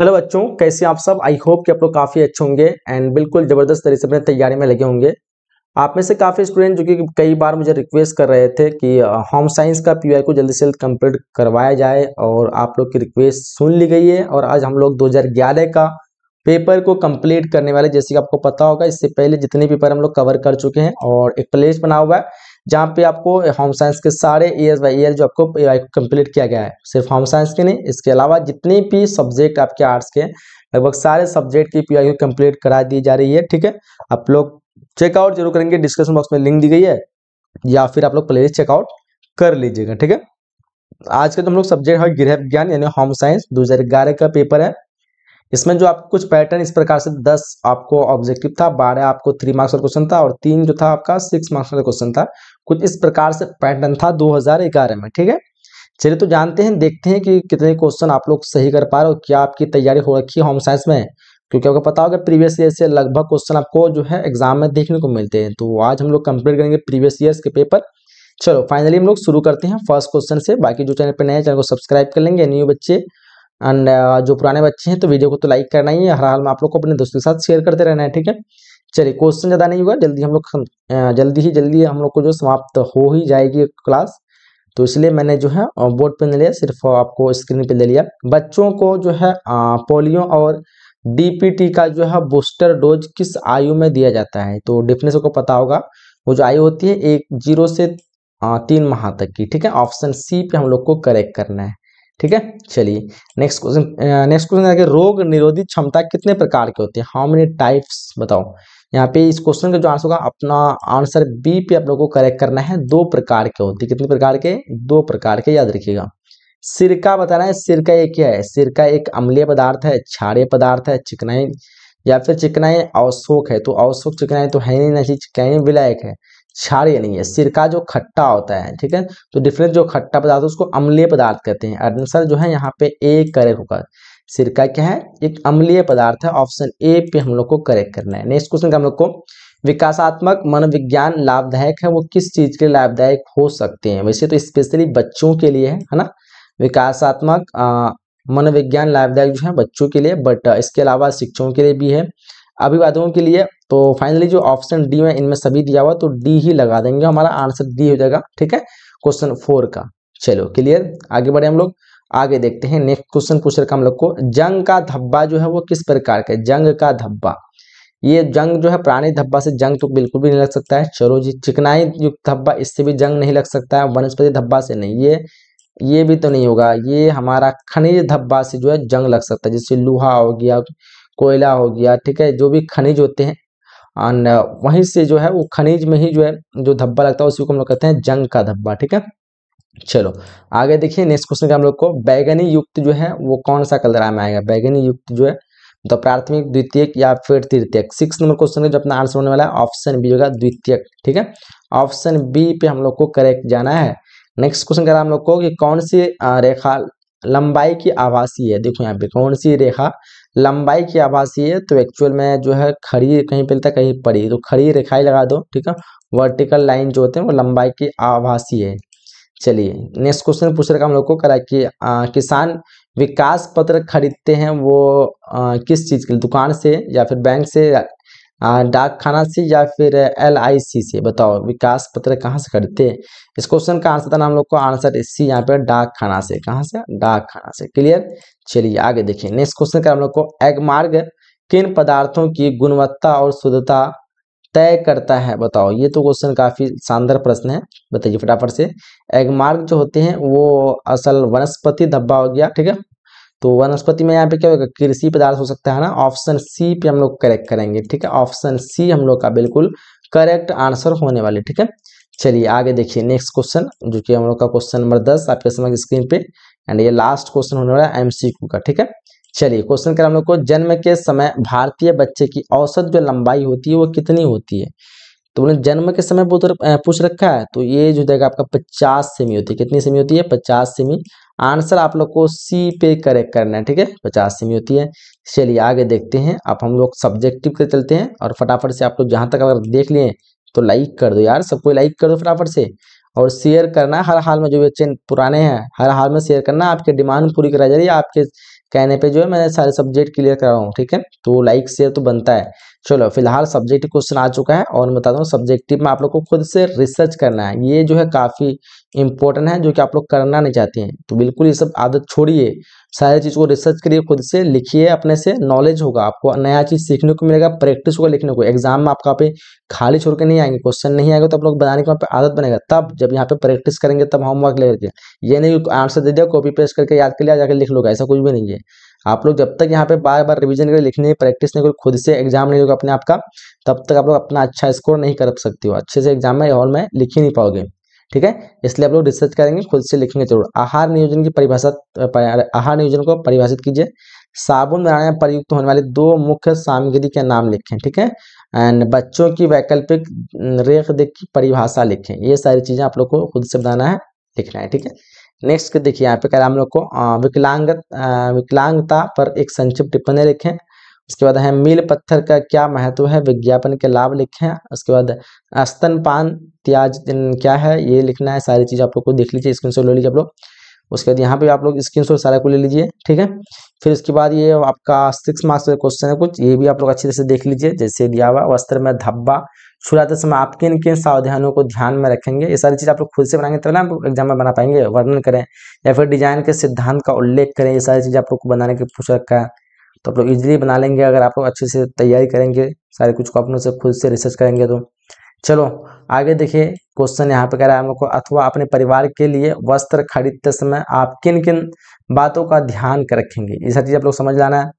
hello बच्चों कैसे आप सब आई होप कि आप लोग काफ़ी अच्छे होंगे एंड बिल्कुल ज़बरदस्त तरीके से अपने तैयारी में लगे होंगे आप में से काफ़ी स्टूडेंट जो कि कई बार मुझे रिक्वेस्ट कर रहे थे कि होम साइंस का पी को जल्दी से जल्द कम्प्लीट करवाया जाए और आप लोग की रिक्वेस्ट सुन ली गई है और आज हम लोग दो का पेपर को कम्प्लीट करने वाले जैसे कि आपको पता होगा इससे पहले जितने पेपर हम लोग कवर कर चुके हैं और एक प्लेस बना हुआ है जहाँ पे आपको होम साइंस के सारे ए एस बाई जो आपको कंप्लीट किया गया है सिर्फ होम साइंस के नहीं इसके अलावा जितने भी सब्जेक्ट आपके आर्ट्स के लगभग सारे सब्जेक्ट की पी आई कंप्लीट करा दी जा रही है ठीक है आप लोग चेकआउट जरूर करेंगे डिस्क्रिप्शन बॉक्स में लिंक दी गई है या फिर आप लोग प्ले चेकआउट कर लीजिएगा ठीक है आज का तो हम लोग सब्जेक्ट है गृह विज्ञान यानी होम साइंस दो का पेपर है इसमें जो आपको कुछ पैटर्न इस प्रकार से 10 आपको ऑब्जेक्टिव था 12 आपको थ्री मार्क्स का क्वेश्चन था और तीन जो था आपका सिक्स मार्क्स का क्वेश्चन था कुछ इस प्रकार से पैटर्न था 2011 में ठीक है चलिए तो जानते हैं देखते हैं कि कितने क्वेश्चन आप लोग सही कर पा रहे हो क्या आपकी तैयारी हो रखी है होम साइंस में क्योंकि आपको पता होगा प्रीवियस ईयर से लगभग क्वेश्चन आपको जो है एग्जाम में देखने को मिलते हैं तो आज हम लोग कंप्लीट करेंगे प्रीवियस ईयर के पेपर चलो फाइनली हम लोग शुरू करते हैं फर्स्ट क्वेश्चन से बाकी जो चैनल पर नए चैनल को सब्सक्राइब कर लेंगे न्यू बच्चे एंड uh, जो पुराने बच्चे हैं तो वीडियो को तो लाइक करना ही है हर हाल में आप लोग को अपने दोस्तों के साथ शेयर करते रहना है ठीक है चलिए क्वेश्चन ज़्यादा नहीं होगा जल्दी हम लोग जल्दी ही जल्दी हम लोग को जो समाप्त हो ही जाएगी क्लास तो इसलिए मैंने जो है बोर्ड पे ले लिया सिर्फ आपको स्क्रीन पे ले लिया बच्चों को जो है पोलियो और डीपीटी का जो है बूस्टर डोज किस आयु में दिया जाता है तो डेफिनेशन को पता होगा वो जो आयु होती है एक जीरो से तीन माह तक की ठीक है ऑप्शन सी पे हम लोग को करेक्ट करना है ठीक है चलिए नेक्स्ट क्वेश्चन नेक्स्ट क्वेश्चन रोग निरोधी क्षमता कितने प्रकार की होती है हाउ मेनी टाइप्स बताओ यहाँ पे इस क्वेश्चन का जो आंसर होगा अपना आंसर बी पे आप लोगों को करेक्ट करना है दो प्रकार के होते कितने प्रकार के दो प्रकार के याद रखिएगा सिरका बता रहा है सिरका एक क्या है सिरका एक अम्लीय पदार्थ है क्षारीय पदार्थ है चिकनाई या फिर चिकनाई अवशोक है तो अवशोक चिकनाई तो है नहीं ना चिकनाई विलायक है क्षारीय नहीं है सिरका जो खट्टा होता है ठीक है तो डिफरेंट जो खट्टा पदार्थ है उसको अम्लीय पदार्थ कहते हैं आंसर जो है यहाँ पे ए करेक्ट होगा सिरका क्या है एक अम्लीय पदार्थ है ऑप्शन ए पे हम लोग को करेक्ट करना है नेक्स्ट क्वेश्चन का हम लोग को विकासात्मक मनोविज्ञान लाभदायक है वो किस चीज के लिए लाभदायक हो सकते हैं वैसे तो स्पेशली बच्चों के लिए है है ना विकासात्मक मनोविज्ञान लाभदायक जो है बच्चों के लिए बट इसके अलावा शिक्षकों के लिए भी है अभिवादकों के लिए तो फाइनली जो ऑप्शन डी में इनमें सभी दिया हुआ तो डी ही लगा देंगे हमारा आंसर डी हो जाएगा ठीक है क्वेश्चन फोर का चलो क्लियर आगे बढ़े हम लोग आगे देखते हैं नेक्स्ट क्वेश्चन पूछ रखा हम लोग को जंग का धब्बा जो है वो किस प्रकार का जंग का धब्बा ये जंग जो है प्राणी धब्बा से जंग तो बिल्कुल भी नहीं लग सकता है चलो जी चिकनाई युक्त धब्बा इससे भी जंग नहीं लग सकता है वनस्पति धब्बा से नहीं ये ये भी तो नहीं होगा ये हमारा खनिज धब्बा से जो है जंग लग सकता है जैसे लोहा हो गया कोयला हो गया ठीक है जो भी खनिज होते हैं एंड वहीं से जो है वो खनिज में ही जो है जो धब्बा लगता है उसी को हम लोग कहते हैं जंग का धब्बा ठीक है चलो आगे देखिए नेक्स्ट क्वेश्चन का हम लोग को बैगनी युक्त जो है वो कौन सा कलरा में आएगा बैगनी युक्त जो है तो प्राथमिक द्वितीय या फिर तृतीय सिक्स नंबर क्वेश्चन का जो अपना आंसर होने वाला है ऑप्शन बी होगा द्वितीय ठीक है ऑप्शन बी पे हम लोग को करेक्ट जाना है नेक्स्ट क्वेश्चन करा हम लोग को कि कौन सी रेखा लंबाई की आभासी है देखो यहाँ पे कौन सी रेखा लंबाई की आभासी है तो एक्चुअल में जो है खड़ी कहीं पे कहीं पड़ी तो खड़ी रेखा लगा दो ठीक है वर्टिकल लाइन जो होते हैं वो लंबाई की आभासी है चलिए नेक्स्ट क्वेश्चन पूछ रहे हम लोग को करा कि आ, किसान विकास पत्र खरीदते हैं वो आ, किस चीज़ के लिए दुकान से या फिर बैंक से डाक खाना से या फिर एल आई सी से बताओ विकास पत्र कहाँ से खरीदते हैं इस क्वेश्चन का आंसर था हम लोग को आंसर सी यहाँ पे डाक खाना से कहाँ से डाक खाना से क्लियर चलिए आगे देखिए नेक्स्ट क्वेश्चन का हम लोग को एग मार्ग किन पदार्थों की गुणवत्ता और शुद्धता तय करता है बताओ ये तो क्वेश्चन काफ़ी शानदार प्रश्न है बताइए फटाफट से एगमार्ग जो होते हैं वो असल वनस्पति धब्बा हो गया ठीक है तो वनस्पति में यहाँ पे क्या होगा कृषि पदार्थ हो सकता है ना ऑप्शन सी पे हम लोग करेक्ट करेंगे ठीक है ऑप्शन सी हम लोग का बिल्कुल करेक्ट आंसर होने वाले ठीक है चलिए आगे देखिए नेक्स्ट क्वेश्चन जो कि हम लोग का क्वेश्चन नंबर दस आपके समय स्क्रीन पे एंड ये लास्ट क्वेश्चन होने वाला है एमसीक्यू का ठीक है चलिए क्वेश्चन करें हम लोग को जन्म के समय भारतीय बच्चे की औसत जो लंबाई होती है वो कितनी होती है तो बोले जन्म के समय बहुत पूछ रखा है तो ये जो जाएगा आपका पचास सेमी होती है कितनी सेमी होती है पचास सेमी आंसर आप लोग को सी पे करेक्ट करना है ठीक है पचास सेमी होती है चलिए आगे देखते हैं आप हम लोग सब्जेक्टिव के चलते हैं और फटाफट से आप लोग जहाँ तक अगर देख लिए तो लाइक कर दो यार सबको लाइक कर दो फटाफट से और शेयर करना हर हाल में जो बच्चे पुराने हैं हर हाल में शेयर करना आपके डिमांड पूरी कराई जा रही है आपके कहने पे जो है मैंने सारे सब्जेक्ट क्लियर कर रहा हूँ ठीक है तो लाइक शेयर तो बनता है चलो फिलहाल सब्जेक्टिव क्वेश्चन आ चुका है और मैं बता दूँ सब्जेक्टिव में आप लोग को खुद से रिसर्च करना है ये जो है काफ़ी इंपॉर्टेंट है जो कि आप लोग करना नहीं चाहते हैं तो बिल्कुल ये सब आदत छोड़िए सारी चीज़ को रिसर्च करिए खुद से लिखिए अपने से नॉलेज होगा आपको नया चीज़ सीखने को मिलेगा प्रैक्टिस होगा लिखने को एग्जाम में आपका पे खाली छोड़ के नहीं आएंगे क्वेश्चन नहीं आएगा तो आप लोग बनाने की वहाँ पे आदत बनेगा तब जब यहाँ पे प्रैक्टिस करेंगे तब होमवर्क लेकर ये नहीं आंसर दे दिया कॉपी पेस्ट करके याद कर लिया जाकर लिख लोगा ऐसा कुछ भी नहीं है आप लोग जब तक यहाँ पे बार बार रिविजन कर लिखने प्रैक्टिस नहीं करो खुद से एग्जाम नहीं होगा अपने आपका तब तक आप लोग अपना अच्छा स्कोर नहीं कर सकते हो अच्छे से एग्जाम में हॉल में लिख ही नहीं पाओगे ठीक है इसलिए आप लोग रिसर्च करेंगे खुद से लिखेंगे जरूर आहार नियोजन की परिभाषा आहार नियोजन को परिभाषित कीजिए साबुन बनाने में प्रयुक्त होने वाली दो मुख्य सामग्री के नाम लिखें ठीक है एंड बच्चों की वैकल्पिक रेख देख की परिभाषा लिखें ये सारी चीज़ें आप लोग को खुद से बनाना है लिखना है ठीक है नेक्स्ट देखिए यहाँ पे कह रहे हम लोग को विकलांग विकलांगता पर एक संक्षिप्त टिप्पणी लिखें उसके बाद है मील पत्थर का क्या महत्व है विज्ञापन के लाभ हैं उसके बाद पान त्याज क्या है ये लिखना है सारी चीज़ आप लोग को देख लीजिए स्क्रीन ले लीजिए आप लोग उसके बाद यहाँ पे आप लोग स्क्रीन सारा को ले लीजिए ठीक है फिर उसके बाद ये आपका सिक्स मार्क्स का क्वेश्चन है कुछ ये भी आप लोग अच्छे से देख लीजिए जैसे दिया हुआ वस्त्र में धब्बा छुड़ाते समय आप किन किन सावधानियों को ध्यान में रखेंगे ये सारी चीज़ आप लोग खुद से बनाएंगे तब ना आप एग्जाम में बना पाएंगे वर्णन करें या फिर डिजाइन के सिद्धांत का उल्लेख करें ये सारी चीज़ आप लोग को बनाने के पूछ रखा है तो आप लोग इजीली बना लेंगे अगर आप लोग अच्छे से तैयारी करेंगे सारे कुछ को अपने से खुद से रिसर्च करेंगे तो चलो आगे देखिए क्वेश्चन यहाँ पे कह रहा है हम लोग को अथवा अपने परिवार के लिए वस्त्र खरीदते समय आप किन किन बातों का ध्यान कर रखेंगे ये सारी चीज़ आप लोग समझ लाना है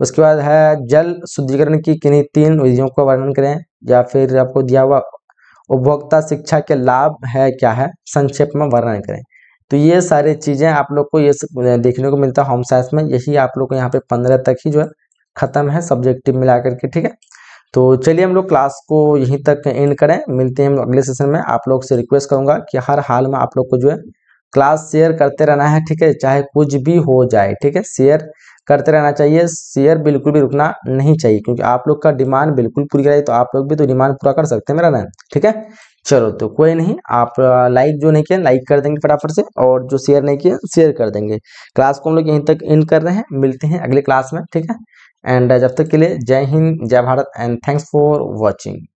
उसके बाद है जल शुद्धिकरण की किन्हीं तीन विधियों का वर्णन करें या फिर आपको दिया हुआ उपभोक्ता शिक्षा के लाभ है क्या है संक्षेप में वर्णन करें तो ये सारे चीज़ें आप लोग को ये देखने को मिलता है होम साइंस में यही आप लोग को यहाँ पे पंद्रह तक ही जो है ख़त्म है सब्जेक्टिव मिला करके ठीक है तो चलिए हम लोग क्लास को यहीं तक एंड करें मिलते हैं हम अगले सेशन में आप लोग से रिक्वेस्ट करूंगा कि हर हाल में आप लोग को जो है क्लास शेयर करते रहना है ठीक है चाहे कुछ भी हो जाए ठीक है शेयर करते रहना चाहिए शेयर बिल्कुल भी रुकना नहीं चाहिए क्योंकि आप लोग का डिमांड बिल्कुल पूरी कराई तो आप लोग भी तो डिमांड पूरा कर सकते हैं मेरा ना ठीक है चलो तो कोई नहीं आप लाइक जो नहीं किया लाइक कर देंगे फटाफट से और जो शेयर नहीं किया शेयर कर देंगे क्लास को हम लोग यहीं तक इन कर रहे हैं मिलते हैं अगले क्लास में ठीक है एंड जब तक के लिए Jai Hind Jai Bharat and thanks for watching